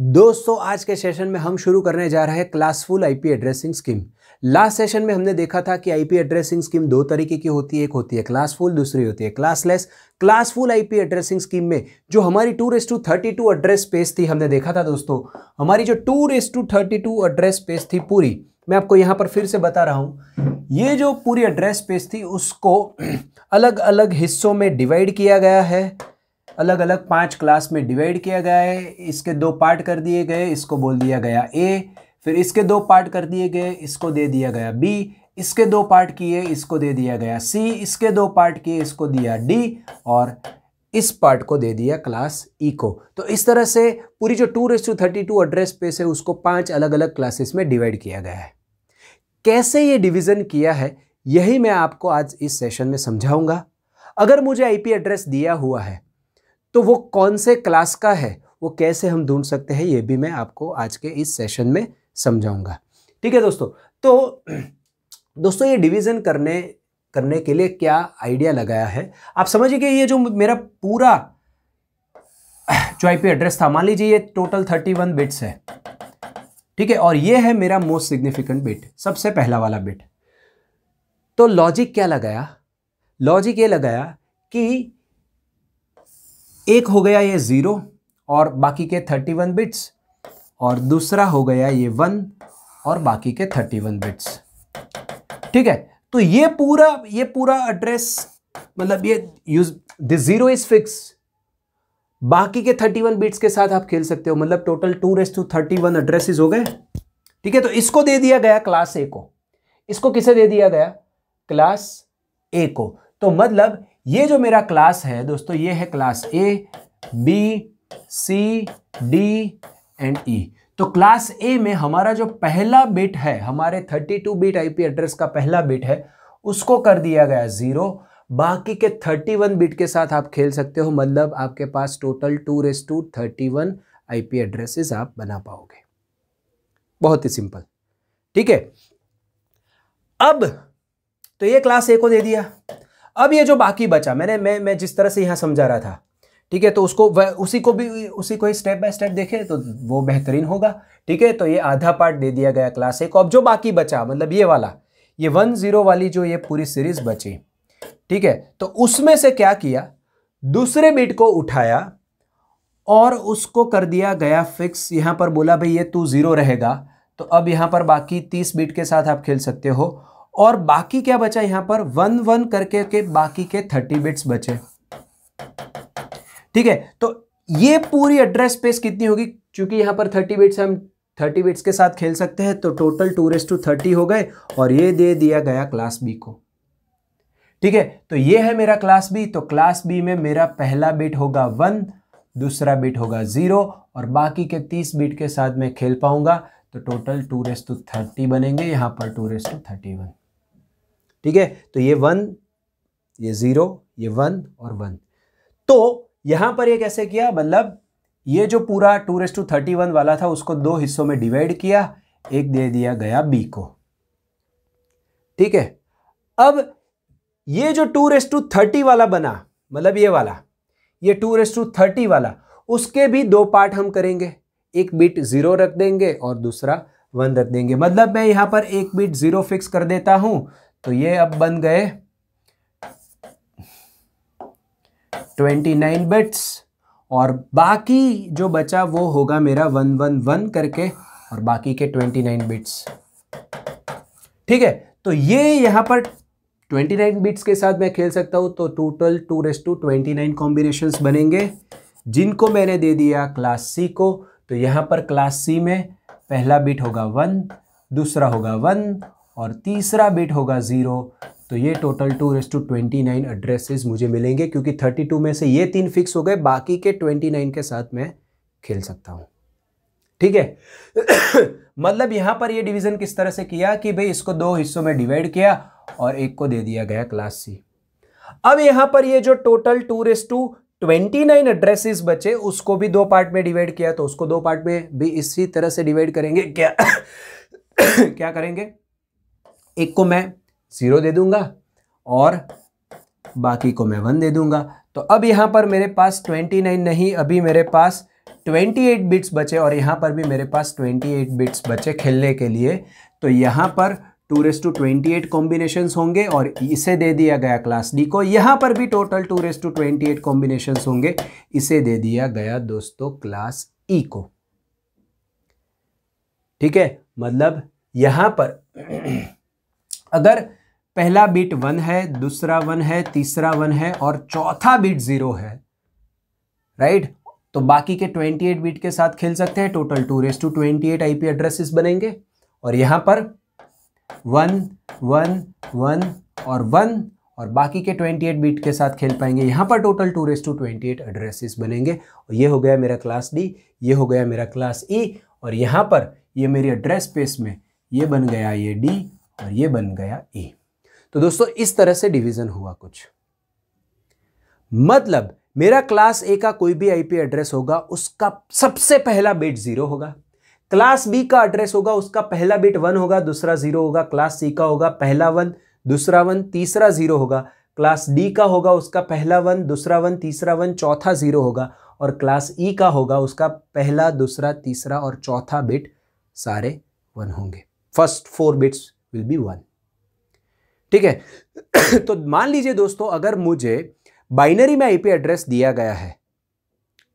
दोस्तों आज के सेशन में हम शुरू करने जा रहे हैं classful IP addressing scheme last session में हमने देखा था कि आईपी एड्रेसिंग स्कीम दो तरीके की होती है एक होती है क्लासफुल दूसरी होती है classless classful IP addressing scheme में जो हमारी two raise to thirty two address space थी हमने देखा था दोस्तों हमारी जो two raise to thirty two address space थी पूरी मैं आपको यहाँ पर फिर से बता रहा हूँ ये जो पूरी एड्रेस स्पेस थी उसको अलग अलग हिस्सों में डिवाइड किया गया है अलग अलग पांच क्लास में डिवाइड किया गया है इसके दो पार्ट कर दिए गए इसको बोल दिया गया ए फिर इसके दो पार्ट कर दिए गए इसको दे दिया गया बी इसके दो पार्ट किए इसको दे दिया गया सी इसके दो पार्ट किए इसको दिया डी और इस पार्ट को दे दिया क्लास ई e को तो इस तरह से पूरी जो two raise to thirty two address space है उसको पांच अलग अलग क्लासेस में डिवाइड किया गया है कैसे ये डिवीज़न किया है यही मैं आपको आज इस सेशन में समझाऊंगा अगर मुझे आईपी एड्रेस दिया हुआ है तो वो कौन से क्लास का है वो कैसे हम ढूंढ सकते हैं ये भी मैं आपको आज के इस सेशन में समझाऊंगा ठीक है दोस्तों तो दोस्तों ये डिवीज़न करने करने के लिए क्या आइडिया लगाया है आप समझिए कि ये जो मेरा पूरा जो आईपी एड्रेस था मान लीजिए ये टोटल थर्टी वन बिट्स है ठीक है और ये है मेरा मोस्ट सिग्निफिकेंट बिट सबसे पहला वाला बिट तो लॉजिक क्या लगाया लॉजिक ये लगाया कि एक हो गया ये ज़ीरो और बाकी के थर्टी वन बिट्स और दूसरा हो गया ये वन और बाकी के थर्टी वन बिट्स ठीक है तो ये पूरा ये पूरा एड्रेस मतलब ये use this zero is fix बाकी के थर्टी वन बिट्स के साथ आप खेल सकते हो मतलब total two raise to thirty one addresses हो गए ठीक है तो इसको दे दिया गया क्लास ए को इसको किसे दे दिया गया क्लास ए को तो मतलब ये जो मेरा क्लास है दोस्तों ये है class A B C D and E तो क्लास ए में हमारा जो पहला बिट है हमारे 32 बिट आईपी एड्रेस का पहला बिट है उसको कर दिया गया ज़ीरो बाकी के 31 बिट के साथ आप खेल सकते हो मतलब आपके पास total two raise to thirty one I addresses आप बना पाओगे बहुत ही सिंपल ठीक है अब तो ये क्लास ए को दे दिया अब ये जो बाकी बचा मैंने मैं मैं जिस तरह से यहाँ समझा रहा था ठीक है तो उसको उसी को भी उसी को ही स्टेप बाय स्टेप देखें तो वो बेहतरीन होगा ठीक है तो ये आधा पार्ट दे दिया गया क्लास एक अब जो बाकी बचा मतलब ये वाला ये वन जीरो वाली जो ये पूरी सीरीज बची ठीक है तो उसमें से क्या किया दूसरे बिट को उठाया और उसको कर दिया गया फिक्स यहाँ पर बोला भाई ये तू ज़ीरो रहेगा तो अब यहाँ पर बाकी तीस बिट के साथ आप खेल सकते हो और बाकी क्या बचा यहां पर वन वन करके के बाकी के थर्टी बिट्स बचे ठीक है तो ये पूरी एड्रेस स्पेस कितनी होगी क्योंकि यहां पर थर्टी बिट्स हम थर्टी बिट्स के साथ खेल सकते हैं तो total two raise to thirty हो गए और ये दे दिया गया क्लास बी को ठीक है तो ये है मेरा क्लास बी तो क्लास बी में मेरा पहला बिट होगा वन दूसरा बिट होगा ज़ीरो और बाकी के तीस बिट के साथ मैं खेल पाऊंगा तो total two raise to thirty बनेंगे यहां पर two raise to thirty one ठीक है तो ये वन ये ज़ीरो ये वन और वन तो यहां पर ये कैसे किया मतलब ये जो पूरा two raise to thirty one वाला था उसको दो हिस्सों में डिवाइड किया एक दे दिया गया बी को ठीक है अब ये जो टू रेस टू थर्टी वाला बना मतलब ये वाला ये टू रेस टू थर्टी वाला उसके भी दो पार्ट हम करेंगे एक बिट ज़ीरो रख देंगे और दूसरा वन रख देंगे मतलब मैं यहां पर एक बिट ज़ीरो फिक्स कर देता हूं तो ये अब बन गए ट्वेंटी नाइन बिट्स और बाकी जो बचा वो होगा मेरा वन वन वन करके और बाकी के ट्वेंटी नाइन बिट्स ठीक है तो ये यहां पर ट्वेंटी नाइन बिट्स के साथ मैं खेल सकता हूं तो total two raise to twenty nine combination बनेंगे जिनको मैंने दे दिया क्लास सी को तो यहां पर क्लास सी में पहला बिट होगा वन दूसरा होगा वन और तीसरा बिट होगा ज़ीरो तो ये total two raise to twenty nine addresses मुझे मिलेंगे क्योंकि थर्टी टू में से ये तीन फिक्स हो गए बाकी के ट्वेंटी नाइन के साथ मैं खेल सकता हूँ ठीक है मतलब यहाँ पर ये डिवीज़न किस तरह से किया कि भाई इसको दो हिस्सों में डिवाइड किया और एक को दे दिया गया क्लास सी अब यहाँ पर ये जो total two raise to twenty nine addresses बचे उसको भी दो पार्ट में डिवाइड किया तो उसको दो पार्ट में भी इसी तरह से डिवाइड करेंगे क्या क्या करेंगे एक को मैं ज़ीरो दे दूंगा और बाकी को मैं वन दे दूंगा तो अब यहां पर मेरे पास ट्वेंटी नाइन नहीं अभी मेरे पास ट्वेंटी एट बिट्स बचे और यहां पर भी मेरे पास ट्वेंटी एट बिट्स बचे खेलने के लिए तो यहां पर two raise to twenty eight combination होंगे और इसे दे दिया गया क्लास डी को यहां पर भी total two raise to twenty eight combination होंगे इसे दे दिया गया दोस्तों क्लास ई e को ठीक है मतलब यहां पर अगर पहला बीट वन है दूसरा वन है तीसरा वन है और चौथा बीट जीरो है राइट तो बाकी के 28 बीट के साथ खेल सकते हैं total two raise to twenty eight IP addresses बनेंगे और यहां पर वन वन वन और वन और बाकी के 28 बीट के साथ खेल पाएंगे यहां पर total two raise to twenty eight addresses बनेंगे और ये हो गया मेरा क्लास डी ये हो गया मेरा क्लास ई e, और यहां पर ये मेरी एड्रेस स्पेस में ये बन गया ये डी और ये बन गया ए तो दोस्तों इस तरह से डिवीजन हुआ कुछ मतलब मेरा क्लास ए का कोई भी आईपी एड्रेस होगा उसका सबसे पहला बिट जीरो होगा क्लास बी का एड्रेस होगा उसका पहला बिट वन होगा दूसरा जीरो होगा क्लास सी का होगा पहला वन दूसरा वन तीसरा जीरो होगा क्लास डी का होगा उसका पहला वन दूसरा वन तीसरा वन चौथा जीरो होगा और क्लास ई e का होगा उसका पहला दूसरा तीसरा और चौथा बिट सारे वन होंगे first four bits will be one ठीक है तो मान लीजिए दोस्तों अगर मुझे बाइनरी में आईपी एड्रेस दिया गया है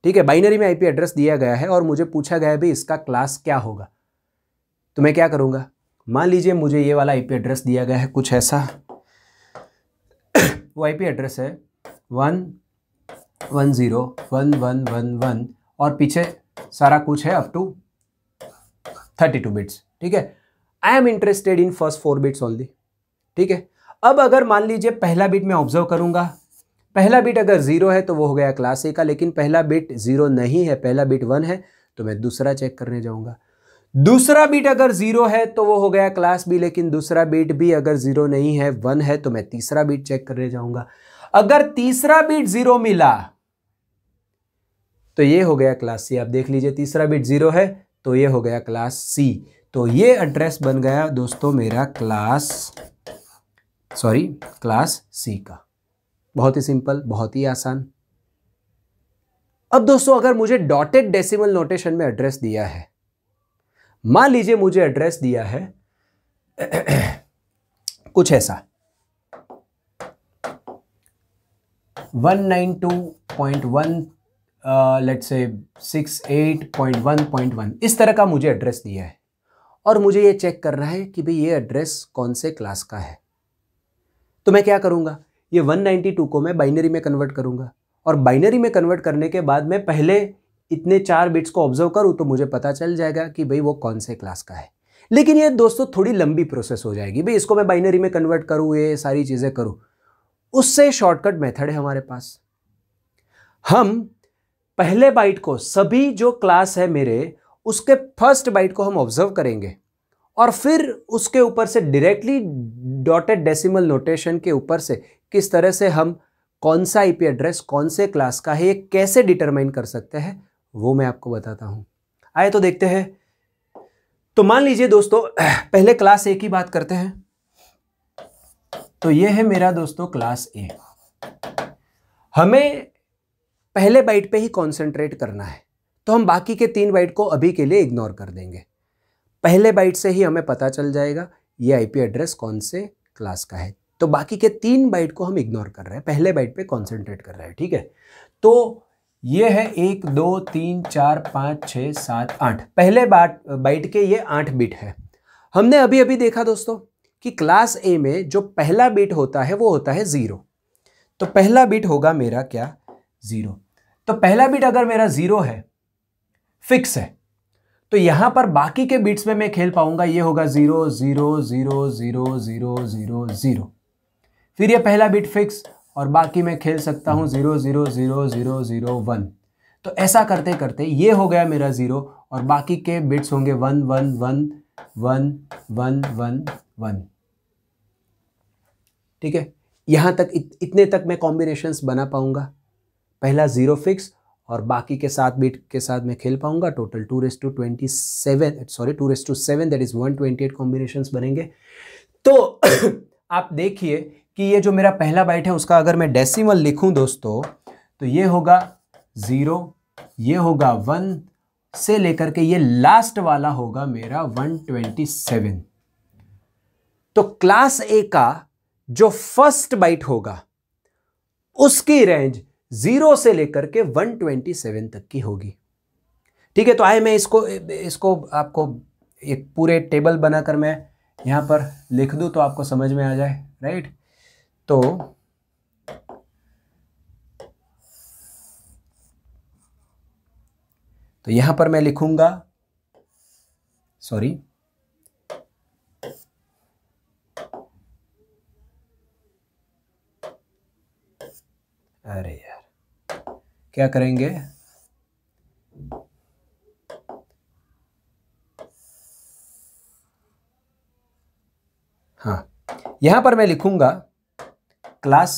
ठीक है बाइनरी में आईपी एड्रेस दिया गया है और मुझे पूछा गया है भी इसका क्लास क्या होगा तो मैं क्या करूंगा मान लीजिए मुझे ये वाला आईपी एड्रेस दिया गया है कुछ ऐसा वो आईपी एड्रेस है one one zero one one one one और पीछे सारा कुछ है up to thirty two bits ठीक है I am interested in first four bits only ठीक है अब अगर मान लीजिए पहला बिट मैं ऑब्जर्व करूंगा पहला बिट अगर ज़ीरो है तो वो हो गया क्लास ए का लेकिन पहला बिट ज़ीरो नहीं है पहला बिट वन है तो मैं दूसरा चेक करने जाऊंगा दूसरा बीट अगर ज़ीरो है तो वो हो गया क्लास बी लेकिन दूसरा बीट भी अगर ज़ीरो नहीं है वन है तो मैं तीसरा बीट चेक करने जाऊंगा अगर तीसरा बीट ज़ीरो मिला तो ये हो गया क्लास सी आप देख लीजिए तीसरा बीट ज़ीरो है तो ये हो गया क्लास सी तो ये एड्रेस बन गया दोस्तों मेरा क्लास सॉरी क्लास सी का बहुत ही सिंपल बहुत ही आसान अब दोस्तों अगर मुझे डॉटेड डेसिमल नोटेशन में एड्रेस दिया है मान लीजिए मुझे एड्रेस दिया है कुछ ऐसा 192.1 लेट्स से 68.1.1 इस तरह का मुझे एड्रेस दिया है और मुझे ये चेक कर रहा है कि भाई ये एड्रेस कौन से क्लास का है तो मैं क्या करूँगा ये 192 को मैं बाइनरी में कन्वर्ट करूँगा और बाइनरी में कन्वर्ट करने के बाद मैं पहले इतने चार बिट्स को ऑब्जर्व करूँ तो मुझे पता चल जाएगा कि भाई वो कौन से क्लास का है लेकिन ये दोस्तों थोड़ी लंबी प्रोसेस हो जाएगी भाई इसको मैं बाइनरी में कन्वर्ट करूँ ये सारी चीज़ें करूँ उससे शॉर्टकट मेथड है हमारे पास हम पहले बाइट को सभी जो क्लास है मेरे उसके फर्स्ट बाइट को हम ऑब्जर्व करेंगे और फिर उसके ऊपर से डायरेक्टली डॉटेड डेसिमल नोटेशन के ऊपर से किस तरह से हम कौन सा आईपी एड्रेस कौन से क्लास का है ये कैसे डिटरमाइन कर सकते हैं वो मैं आपको बताता हूं आए तो देखते हैं तो मान लीजिए दोस्तों पहले क्लास ए की बात करते हैं तो ये है मेरा दोस्तों क्लास ए हमें पहले बाइट पे ही कॉन्सेंट्रेट करना है तो हम बाकी के तीन बाइट को अभी के लिए इग्नोर कर देंगे पहले बाइट से ही हमें पता चल जाएगा ये आईपी एड्रेस कौन से क्लास का है तो बाकी के तीन बाइट को हम इग्नोर कर रहे हैं पहले बाइट पे कॉन्सेंट्रेट कर रहे हैं ठीक है तो ये है एक दो तीन चार पाँच छः सात आठ पहले बाट बाइट के ये आठ बिट है हमने अभी अभी देखा दोस्तों कि क्लास ए में जो पहला बिट होता है वो होता है ज़ीरो तो पहला बिट होगा मेरा क्या ज़ीरो तो पहला बिट अगर मेरा ज़ीरो है फिक्स है तो यहां पर बाकी के बीट्स में मैं खेल पाऊंगा ये होगा zero zero zero zero zero zero zero फिर ये पहला बीट फिक्स और बाकी मैं खेल सकता हूं zero zero zero zero zero one तो ऐसा करते करते ये हो गया मेरा ज़ीरो और बाकी के बिट्स होंगे one one one one one one one ठीक है यहां तक इत, इतने तक मैं कॉम्बिनेशंस बना पाऊंगा पहला ज़ीरो फिक्स और बाकी के साथ बीट के साथ मैं खेल पाऊंगा total two raise to twenty seven sorry two raise to seven that is one twenty eight combination बनेंगे तो आप देखिए कि ये जो मेरा पहला बाइट है उसका अगर मैं डेसिमल लिखूं दोस्तों तो ये होगा ज़ीरो ये होगा वन से लेकर के ये लास्ट वाला होगा मेरा वन ट्वेंटी सेवन तो क्लास ए का जो फर्स्ट बाइट होगा उसकी रेंज जीरो से लेकर के 127 तक की होगी ठीक है तो आए मैं इसको इसको आपको एक पूरे टेबल बनाकर मैं यहां पर लिख दू तो आपको समझ में आ जाए राइट तो तो यहां पर मैं लिखूंगा सॉरी अरे यार क्या करेंगे हाँ यहां पर मैं लिखूंगा क्लास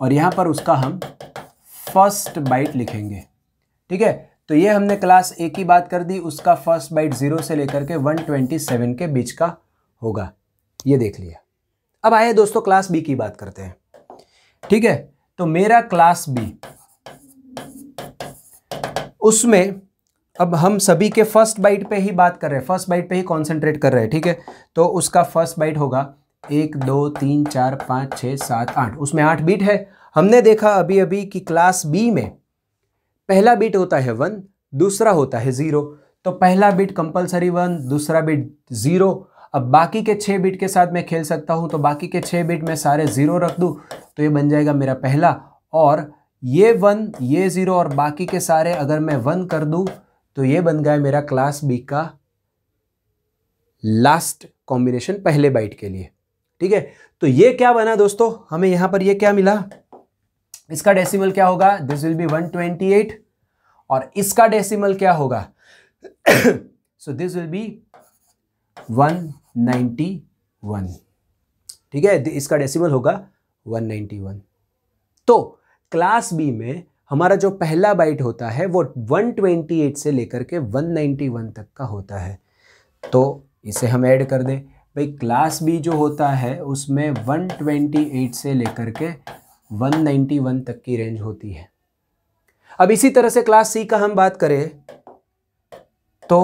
और यहां पर उसका हम फर्स्ट बाइट लिखेंगे ठीक है तो ये हमने क्लास ए की बात कर दी उसका फर्स्ट बाइट जीरो से लेकर के 127 के बीच का होगा ये देख लिया अब आए दोस्तों क्लास बी की बात करते हैं ठीक है तो मेरा क्लास बी उसमें अब हम सभी के फर्स्ट बाइट पे ही बात कर रहे हैं फर्स्ट बाइट पे ही कंसंट्रेट कर रहे हैं ठीक है तो उसका फर्स्ट बाइट होगा एक दो तीन चार पाँच छः सात आठ उसमें आठ बीट है हमने देखा अभी अभी कि क्लास बी में पहला बीट होता है वन दूसरा होता है ज़ीरो तो पहला बीट कंपलसरी वन दूसरा बीट ज़ीरो अब बाकी के छः बिट के साथ मैं खेल सकता हूँ तो बाकी के छः बिट में सारे ज़ीरो रख दूँ तो ये बन जाएगा मेरा पहला और ये वन ये ज़ीरो और बाकी के सारे अगर मैं वन कर दूँ तो ये बन गया मेरा क्लास बी का लास्ट कॉम्बिनेशन पहले बाइट के लिए ठीक है तो ये क्या बना दोस्तों हमें यहाँ पर ये क्या मिला इसका डेसिमल क्या होगा दिस विल बी 128 और इसका डेसिमल क्या होगा so this will be one ninety one ठीक है इसका डेसिमल होगा वन नाइन्टी वन तो क्लास बी में हमारा जो पहला बाइट होता है वो 128 से लेकर के 191 तक का होता है तो इसे हम ऐड कर दें भाई क्लास बी जो होता है उसमें 128 से लेकर के 191 तक की रेंज होती है अब इसी तरह से क्लास सी का हम बात करें तो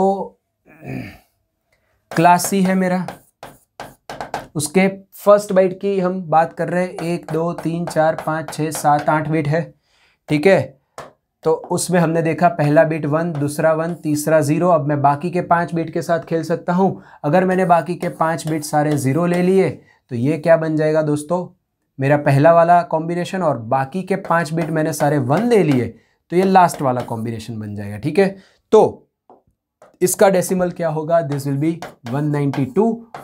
क्लास सी है मेरा उसके फर्स्ट बाइट की हम बात कर रहे हैं एक दो तीन चार पाँच छः सात आठ बीट है ठीक है तो उसमें हमने देखा पहला बीट वन दूसरा वन तीसरा ज़ीरो अब मैं बाकी के पांच बीट के साथ खेल सकता हूँ अगर मैंने बाकी के पांच बीट सारे ज़ीरो ले लिए तो ये क्या बन जाएगा दोस्तों मेरा पहला वाला कॉम्बिनेशन और बाकी के पांच बीट मैंने सारे वन ले लिए तो ये लास्ट वाला कॉम्बिनेशन बन जाएगा ठीक है तो इसका डेसिमल क्या होगा दिस विल बी 192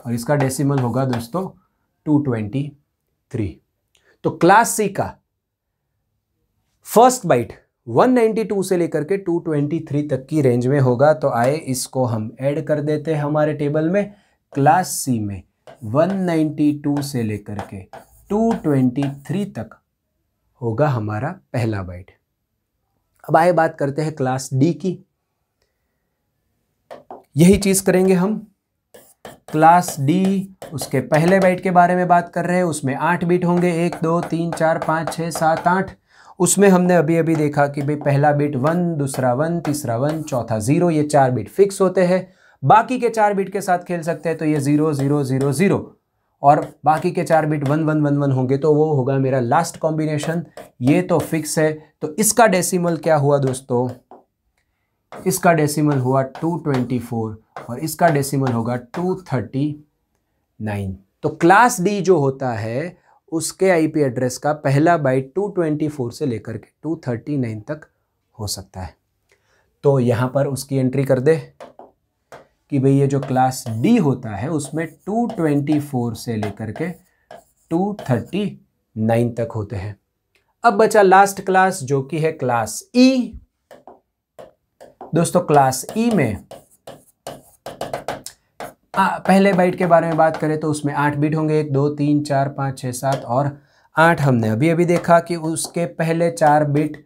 और इसका डेसिमल होगा दोस्तों 223 तो क्लास सी का फर्स्ट बाइट 192 से लेकर के 223 तक की रेंज में होगा तो आए इसको हम ऐड कर देते हैं हमारे टेबल में क्लास सी में 192 से लेकर के 223 तक होगा हमारा पहला बाइट अब आए बात करते हैं क्लास डी की यही चीज़ करेंगे हम क्लास डी उसके पहले बाइट के बारे में बात कर रहे हैं उसमें आठ बीट होंगे एक दो तीन चार पाँच छः सात आठ उसमें हमने अभी अभी देखा कि भाई पहला बीट वन दूसरा वन तीसरा वन चौथा ज़ीरो ये चार बीट फिक्स होते हैं बाकी के चार बीट के साथ खेल सकते हैं तो ये ज़ीरो ज़ीरो ज़ीरो ज़ीरो और बाकी के चार bit one one one one होंगे तो वो होगा मेरा लास्ट कॉम्बिनेशन ये तो फिक्स है तो इसका डेसीमल क्या हुआ दोस्तों इसका डेसिमल हुआ 224 और इसका डेसिमल होगा 239 तो क्लास डी जो होता है उसके आईपी एड्रेस का पहला बाइट 224 से लेकर के 239 तक हो सकता है तो यहाँ पर उसकी एंट्री कर दे कि भाई ये जो क्लास डी होता है उसमें 224 से लेकर के 239 तक होते हैं अब बचा लास्ट क्लास जो कि है क्लास ई e, दोस्तों क्लास ई e में आ, पहले बाइट के बारे में बात करें तो उसमें आठ बीट होंगे एक दो तीन चार पाँच छः सात और आठ हमने अभी अभी देखा कि उसके पहले चार बिट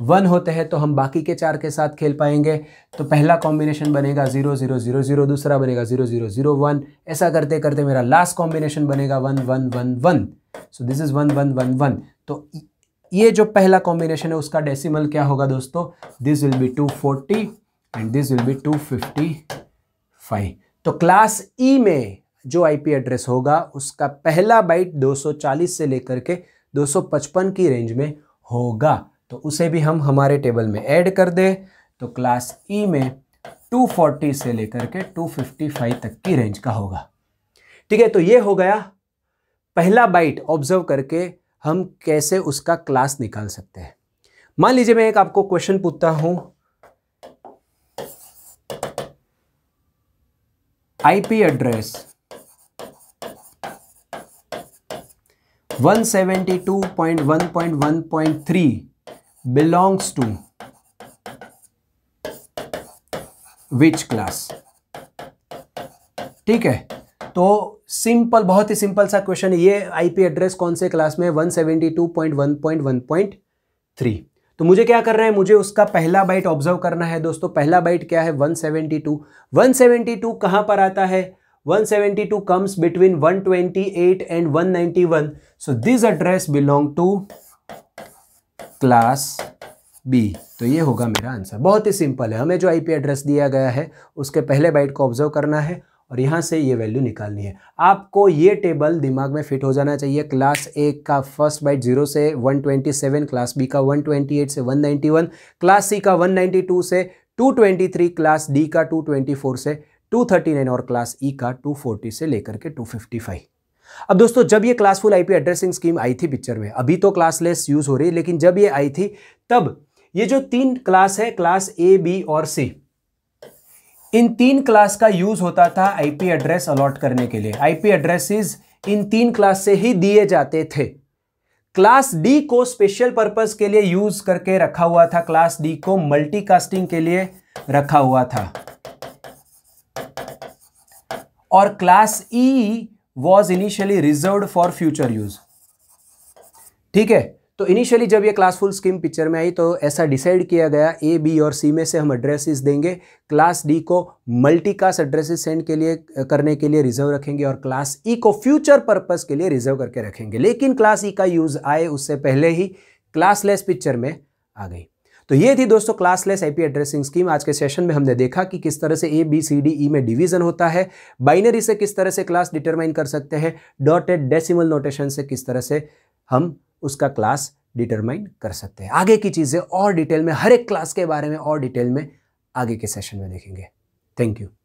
वन होते हैं तो हम बाकी के चार के साथ खेल पाएंगे तो पहला कॉम्बिनेशन बनेगा ज़ीरो ज़ीरो ज़ीरो ज़ीरो दूसरा बनेगा ज़ीरो ज़ीरो ज़ीरो वन ऐसा करते करते मेरा लास्ट कॉम्बिनेशन बनेगा one one one one so this is one one one one तो ये जो पहला कॉम्बिनेशन है उसका डेसिमल क्या होगा दोस्तों this will be 240 and this will be 255 तो क्लास ई e में जो आईपी एड्रेस होगा उसका पहला बाइट 240 से लेकर के 255 की रेंज में होगा तो उसे भी हम हमारे टेबल में ऐड कर दें तो क्लास ई e में 240 से लेकर के 255 तक की रेंज का होगा ठीक है तो ये हो गया पहला बाइट ऑब्जर्व करके हम कैसे उसका क्लास निकाल सकते हैं मान लीजिए मैं एक आपको क्वेश्चन पूछता हूं IP address 172.1.1.3 belongs to which class ठीक है तो सिंपल बहुत ही सिंपल सा क्वेश्चन है ये आईपी एड्रेस कौन से क्लास में 172.1.1.3 तो मुझे क्या करना है मुझे उसका पहला बाइट ऑब्जर्व करना है दोस्तों पहला बाइट क्या है 172 172 कहां पर आता है 172 eight and 128 and 191 so this address belong to class B तो ये होगा मेरा आंसर बहुत ही सिंपल है हमें जो आईपी एड्रेस दिया गया है उसके पहले बाइट को ऑब्जर्व करना है और यहाँ से ये वैल्यू निकालनी है आपको ये टेबल दिमाग में फिट हो जाना चाहिए क्लास ए का फर्स्ट बाइट जीरो से 127 क्लास बी का 128 से 191 क्लास सी का 192 से 223 क्लास डी का 224 से 239 और क्लास ई e का 240 से लेकर के 255 अब दोस्तों जब ये क्लासफुल आईपी एड्रेसिंग स्कीम आई थी पिक्चर में अभी तो क्लासलेस यूज़ हो रही है लेकिन जब ये आई थी तब ये जो तीन क्लास है क्लास ए बी और सी इन तीन क्लास का यूज होता था आईपी एड्रेस अलॉट करने के लिए आईपी एड्रेसेस इन तीन क्लास से ही दिए जाते थे क्लास डी को स्पेशल पर्पस के लिए यूज करके रखा हुआ था क्लास डी को मल्टीकास्टिंग के लिए रखा हुआ था और class E was initially reserve for future use ठीक है तो इनिशियली जब ये क्लासफुल स्कीम पिक्चर में आई तो ऐसा डिसाइड किया गया ए बी और सी में से हम एड्रेसेस देंगे क्लास डी को मल्टीकास्ट एड्रेसेस सेंड के लिए करने के लिए रिजर्व रखेंगे और क्लास ई e को फ्यूचर पर्पज के लिए रिजर्व करके रखेंगे लेकिन क्लास ई e का यूज़ आए उससे पहले ही क्लासलेस पिक्चर में आ गई तो ये थी दोस्तों क्लासलेस आईपी एड्रेसिंग स्कीम आज के सेशन में हमने देखा कि किस तरह से ए बी सी डी ई में डिवीजन होता है बाइनरी से किस तरह से क्लास डिटरमाइन कर सकते हैं डॉटेड डेसिमल नोटेशन से किस तरह से हम उसका क्लास डिटरमाइन कर सकते हैं आगे की चीज़ें और डिटेल में हर एक क्लास के बारे में और डिटेल में आगे के सेशन में देखेंगे थैंक यू